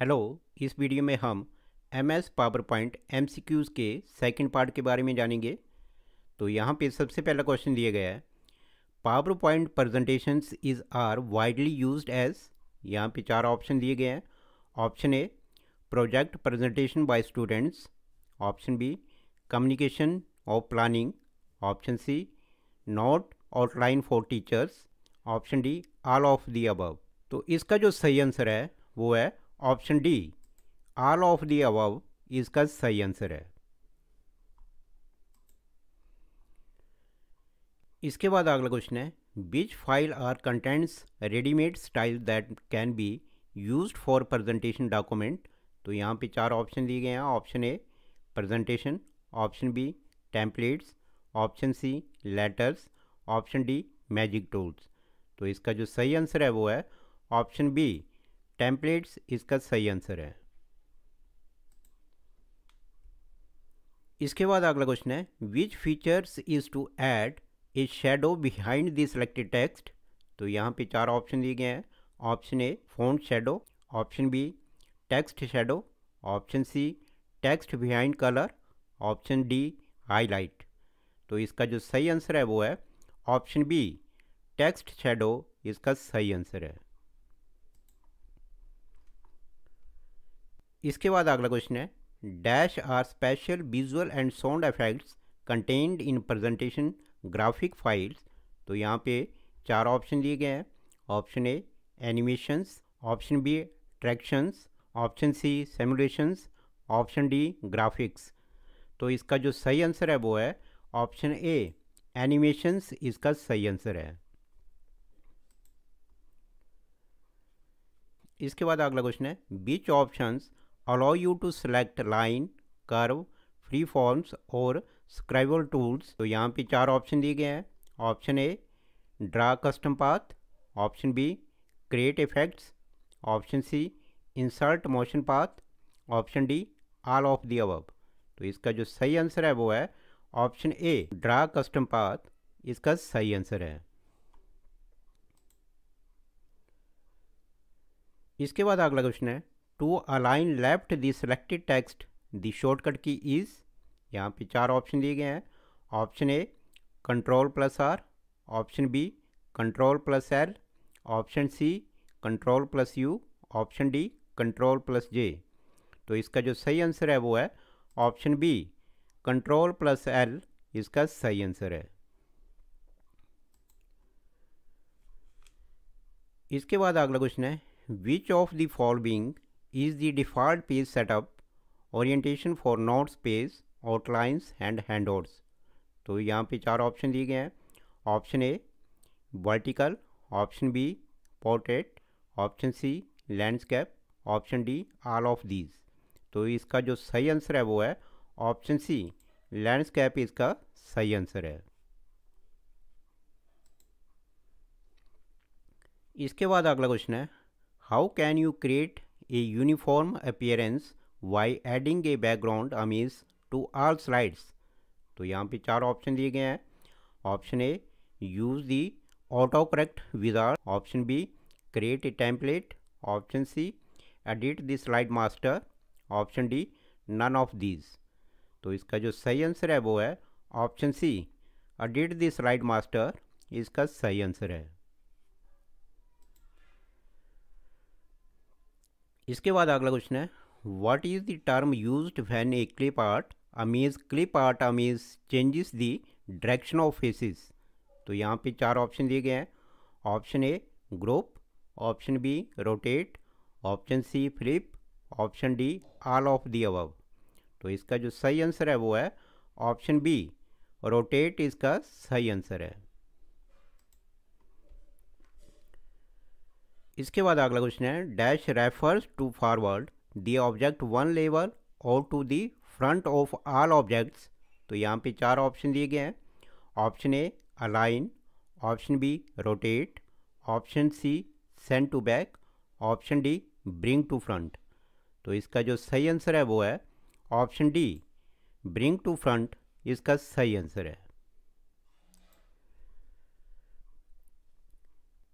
Hello इस video में हम M S PowerPoint M C Qs के सेकेंड पार्ट के बारे में जानेंगे तो यहाँ पे सबसे पहला क्वेश्चन दिया गया है PowerPoint presentation is are widely use as यहाँ पे चार ऑप्शन दिए गए हैं option A project presentation by students option B communication और planning option C note outline for teachers option D all of the above तो इसका जो सही आंसर है वो है option D all of the above इसका सही आंसर है इसके बाद अगला क्वेश्चन है which file are contents readymade style that can be use for presentation document तो यहाँ पे चार ऑप्शन दिए गए हैं option A presentation option B templates option C letters option D magic tools तो इसका जो सही आंसर है वो है ऑप्शन बी टेम्पलेट्स इसका सही आंसर है इसके बाद अगला क्वेश्चन है which features is to add a shadow behind the selected text तो यहाँ पे चार ऑप्शन दिए गए हैं option A font shadow option B text shadow option C text behind colour option D highlight तो इसका जो सही आंसर है वो है ऑप्शन बी टेक्स्ट शेडो इसका सही आंसर है इसके बाद अगला क्वेश्चन है dash are special visual and sound effects contained in presentation graphic files तो यहाँ पे चार ऑप्शन दिए गए हैं option A animations option B transitions option C simulations option D graphics तो इसका जो सही आंसर है वो है ऑप्शन ए एनिमेशंस इसका सही आंसर है इसके बाद अगला क्वेश्चन है which options allow you to select line, curve, free forms और स्क्राइबल टूल्स तो यहाँ पे चार ऑप्शन दिए गए हैं option A draw custom path option B create effects option C insert motion path option D all of the above तो इसका जो सही आंसर है वो है option A draw custom path इसका सही आंसर है इसके बाद अगला क्वेश्चन है to align left the selected text the shortcut key is यहाँ पे चार ऑप्शन दिए गए हैं option A control plus R option B control plus L option C control plus U option D control plus J तो इसका जो सही आंसर है वो है option B control plus L इसका सही आंसर है इसके बाद अगला क्वेश्चन है which of the following is the default page setup, orientation for notes page, outlines and handouts. तो यहाँ पे चार ऑप्शन दिए गए हैं option A vertical option B portrait option C landscape option D all of these तो इसका जो सही आंसर है वो है ऑप्शन सी लैंडस्केप इसका सही आंसर है इसके बाद अगला क्वेश्चन है how can you create a uniform appearance by adding a background amidst to all slides. तो यहाँ पे चार ऑप्शन दिए गए हैं option A use the autocorrect विदार option B create a template option C edit the slide master option D none of these तो इसका जो सही आंसर है वो है option C edit the slide master इसका सही आंसर है इसके बाद अगला क्वेश्चन है what is the term use when a clip art image clip art image changes the direction of faces तो यहाँ पे चार ऑप्शन दिए गए हैं option A group option B rotate option C flip option D all of the above तो इसका जो सही आंसर है वो है ऑप्शन बी रोटेट इसका सही आंसर है इसके बाद अगला क्वेश्चन है dash refers to forward the object one level और to the front of all objects तो यहाँ पे चार ऑप्शन दिए गए हैं option A align option B rotate option C send to back option D bring to front तो इसका जो सही आंसर है वो है option D bring to front इसका सही आंसर है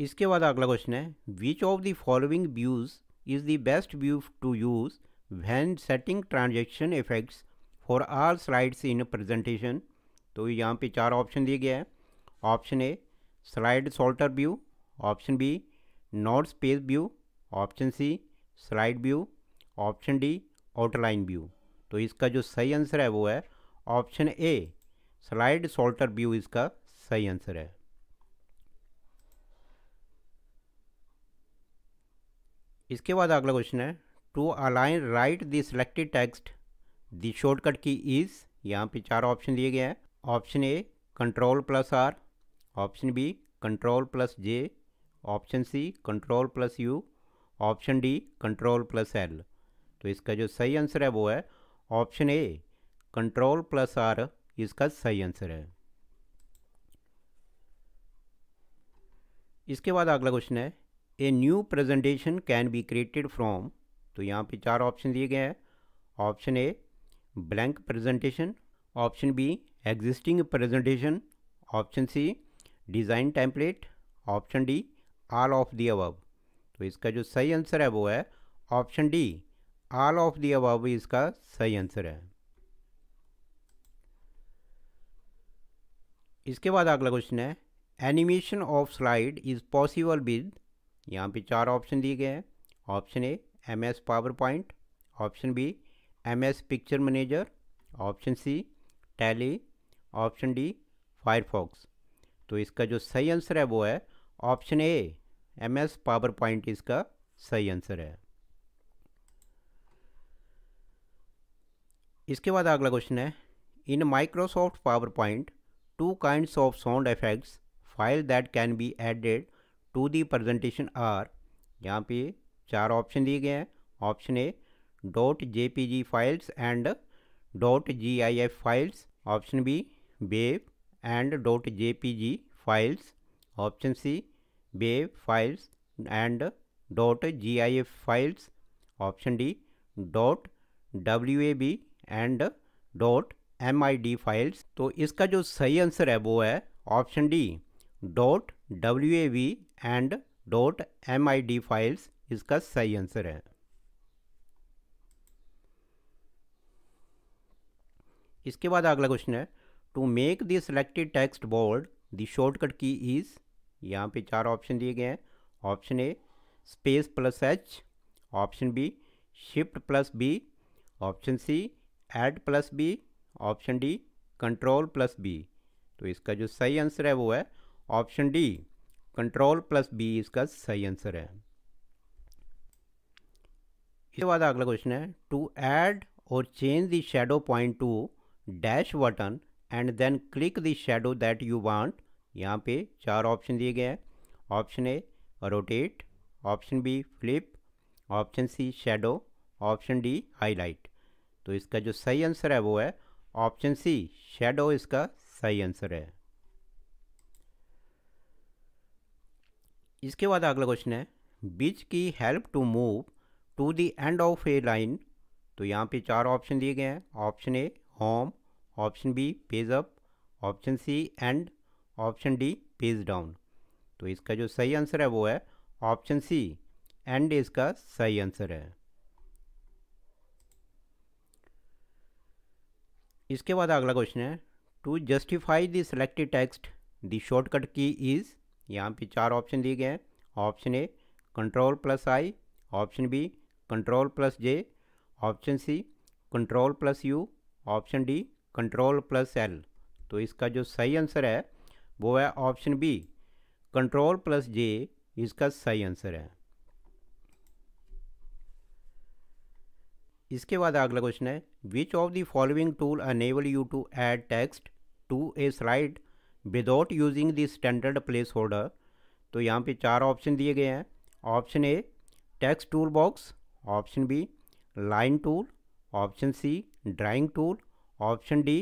इसके बाद अगला क्वेश्चन है which of the following views is the best view to use when setting transaction effects for our slides in presentation तो यहाँ पे चार ऑप्शन दिए गया है option A slide sorter view option B north space view option C slide view option D outline view तो इसका जो सही आंसर है वो है option A slide sorter view इसका सही आंसर है इसके बाद अगला क्वेश्चन है to align right the selected text the shortcut key is यहाँ पे चार ऑप्शन दिए गए हैं option A control plus R option B control plus J option C control plus U option D control plus L तो इसका जो सही आंसर है वो है option A control plus R इसका सही आंसर है इसके बाद अगला क्वेश्चन है a new presentation can be created from तो यहाँ पे चार ऑप्शन दिए गए हैं option A blank presentation option B existing presentation option C design template option D all of the above तो इसका जो सही आंसर है वो है option D all of the above इसका सही आंसर है इसके बाद अगला क्वेश्चन है animation of slide is possible with यहाँ पे चार ऑप्शन दिए गए हैं option A M S PowerPoint option B M S picture manager option C Tally option D Firefox तो इसका जो सही आंसर है वो है option A M S PowerPoint इसका सही आंसर है इसके बाद अगला क्वेश्चन है in Microsoft PowerPoint two kind of sound effects file that can be added to the presentation are यहाँ पे चार ऑप्शन दिए गए हैं option A dot J P G files and dot G I F files option B wave and dot J P G files option C wave files and dot G I F files option D dot W A B and dot M I D files तो इसका जो सही answer है वो है option D dot W A V and dot M I D files इसका सही answer है इसके बाद अगला क्वेश्चन है to make the selected text bold the shortcut key is यहाँ पे चार ऑप्शन दिए गए हैं option A space plus H option B shift plus B option C add plus B option D control plus B तो इसका जो सही आंसर है वो है option D control plus B इसका सही आंसर है इसके बाद अगला क्वेश्चन है टू ऐड और change the shadow point to dash button and then click the shadow that you want यहाँ पे चार ऑप्शन दिए गए हैं option A rotate option B flip option C shadow option D highlight तो इसका जो सही आंसर है वो है ऑप्शन सी शेडो इसका सही आंसर है इसके बाद अगला क्वेश्चन है which key help to move to the end of a line तो यहाँ पे चार ऑप्शन दिए गए हैं option A home option B page up option C end option D page down तो इसका जो सही आंसर है वो है ऑप्शन सी एंड इसका सही आंसर है इसके बाद अगला क्वेश्चन है to justify the selected text the shortcut key is यहाँ पे चार ऑप्शन दिए गए हैं option A control plus I option B control plus J option C control plus U option D control plus L तो इसका जो सही आंसर है वो है option B control plus J इसका सही आंसर है इसके बाद अगला क्वेश्चन है which of the following tool enable you to add text to a slide without using the standard place holder तो यहाँ पे चार ऑप्शन दिए गए हैं option A text tool box option B line tool option C drawing tool option D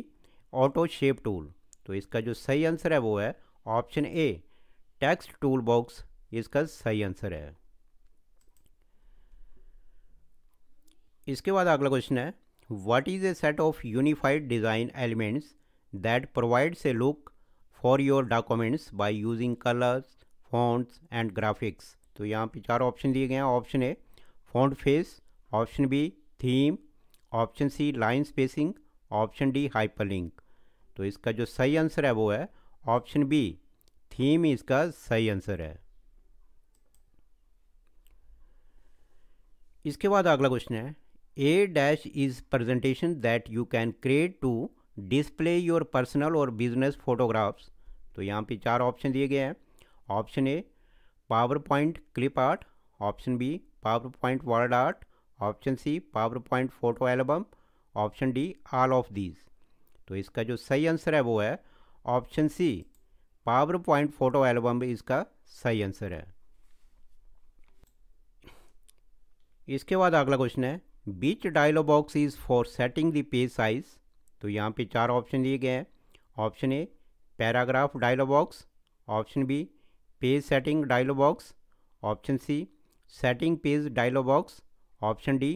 auto shape tool तो इसका जो सही आंसर है वो है option A text tool box इसका सही आंसर है इसके बाद अगला क्वेश्चन है what is a set of unified design elements that provides A look for your documents by using colours fonts and graphics तो यहाँ पे चार ऑप्शन दिए गए हैं option A font face option B theme option C line spacing option D hyperlink तो इसका जो सही आंसर है वो है ऑप्शन बी थीम इसका सही आंसर है इसके बाद अगला क्वेश्चन है a dash is presentation that you can create to display your personal और बिजनेस फोटोग्राफ्स तो यहाँ पे चार ऑप्शन दिए गए हैं option A PowerPoint clip art option B PowerPoint word art option C PowerPoint photo album option D all of these तो इसका जो सही आंसर है वो है option C PowerPoint photo album इसका सही आंसर है इसके बाद अगला क्वेश्चन है which dialog box is for setting the page size तो यहाँ पे चार ऑप्शन दिए गए हैं option A paragraph dialog box option B page setting dialog box option C setting page dialog box option D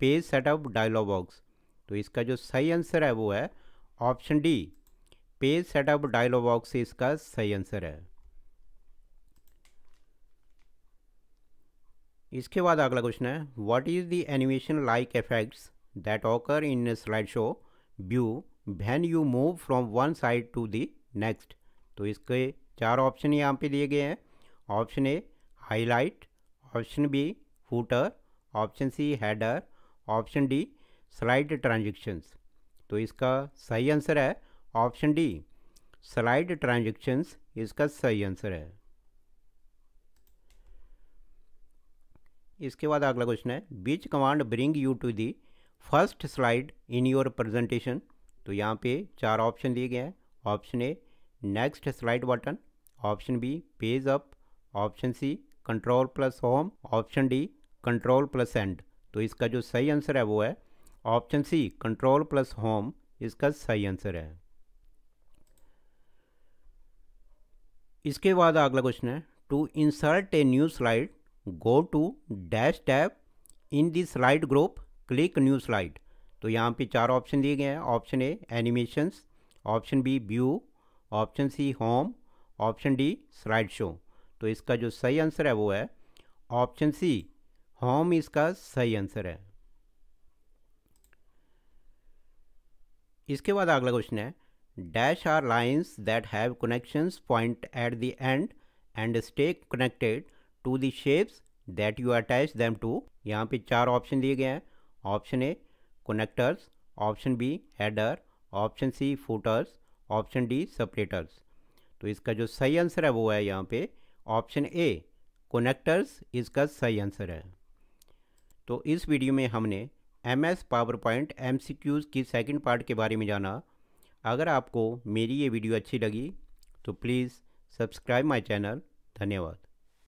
page setup dialog box तो इसका जो सही आंसर है वो है option D page setup dialog box इसका सही आंसर है इसके बाद अगला क्वेश्चन है what is the animation like effects that occur in slide show view when you move from one side to the next तो इसके चार ऑप्शन यहाँ पे दिए गए हैं option A highlight option B footer option C header option D slide transactions तो इसका सही आंसर है ऑप्शन डी स्लाइड ट्रांजेक्शन्स इसका सही आंसर है इसके बाद अगला क्वेश्चन है which command bring you to the first slide in your presentation तो यहाँ पे चार ऑप्शन दिए गए हैं option A next slide button option B page up option C control plus home option D control plus end तो इसका जो सही आंसर है वो है option C control plus home इसका सही आंसर है इसके बाद अगला क्वेश्चन है to insert a new slide go to dash tab in the slide group click new slide तो यहाँ पे चार ऑप्शन दिए गए हैं option A animations option B view option C home option D slide show तो इसका जो सही आंसर है वो है ऑप्शन सी होम इसका सही आंसर है इसके बाद अगला क्वेश्चन है dash are lines that have connections point at the end and stay connected to the shapes that you attach them to यहाँ पे चार ऑप्शन दिए गए हैं option A connectors option B header option C footers option D separators तो इसका जो सही आंसर है वो है यहाँ पे ऑप्शन ए कनेक्टर्स इसका सही आंसर है तो इस वीडियो में हमने M S PowerPoint M C Qs की सेकेंड पार्ट के बारे में जाना अगर आपको मेरी ये वीडियो अच्छी लगी तो प्लीज़ सब्सक्राइब माई चैनल धन्यवाद